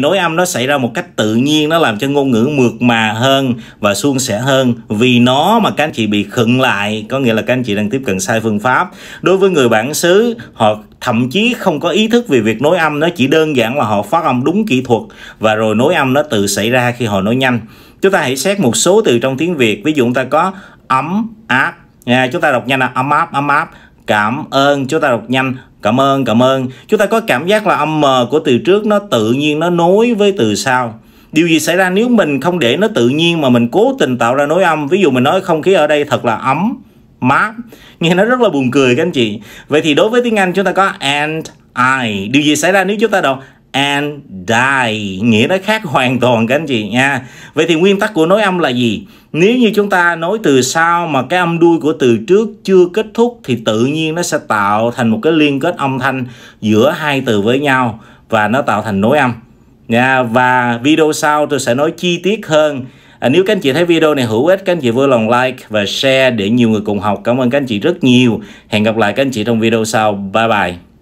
nối âm nó xảy ra một cách tự nhiên nó làm cho ngôn ngữ mượt mà hơn và suôn sẻ hơn vì nó mà các anh chị bị khựng lại có nghĩa là các anh chị đang tiếp cận sai phương pháp đối với người bản xứ họ thậm chí không có ý thức về việc nối âm nó chỉ đơn giản là họ phát âm đúng kỹ thuật và rồi nối âm nó tự xảy ra khi họ nói nhanh chúng ta hãy xét một số từ trong tiếng việt ví dụ chúng ta có ấm áp chúng ta đọc nhanh là ấm áp ấm áp cảm ơn chúng ta đọc nhanh cảm ơn cảm ơn chúng ta có cảm giác là âm m của từ trước nó tự nhiên nó nối với từ sau điều gì xảy ra nếu mình không để nó tự nhiên mà mình cố tình tạo ra nối âm ví dụ mình nói không khí ở đây thật là ấm mát nghe nó rất là buồn cười các anh chị vậy thì đối với tiếng anh chúng ta có and I điều gì xảy ra nếu chúng ta đọc and die nghĩa nó khác hoàn toàn các anh chị nha vậy thì nguyên tắc của nối âm là gì nếu như chúng ta nối từ sau mà cái âm đuôi của từ trước chưa kết thúc thì tự nhiên nó sẽ tạo thành một cái liên kết âm thanh giữa hai từ với nhau và nó tạo thành nối âm nha và video sau tôi sẽ nói chi tiết hơn À, nếu các anh chị thấy video này hữu ích, các anh chị vui lòng like và share để nhiều người cùng học. Cảm ơn các anh chị rất nhiều. Hẹn gặp lại các anh chị trong video sau. Bye bye.